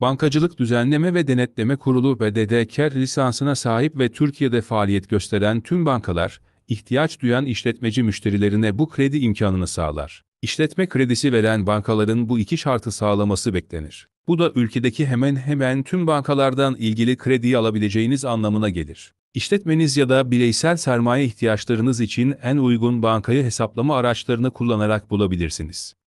Bankacılık Düzenleme ve Denetleme Kurulu BDDK lisansına sahip ve Türkiye'de faaliyet gösteren tüm bankalar, ihtiyaç duyan işletmeci müşterilerine bu kredi imkanını sağlar. İşletme kredisi veren bankaların bu iki şartı sağlaması beklenir. Bu da ülkedeki hemen hemen tüm bankalardan ilgili krediyi alabileceğiniz anlamına gelir. İşletmeniz ya da bireysel sermaye ihtiyaçlarınız için en uygun bankayı hesaplama araçlarını kullanarak bulabilirsiniz.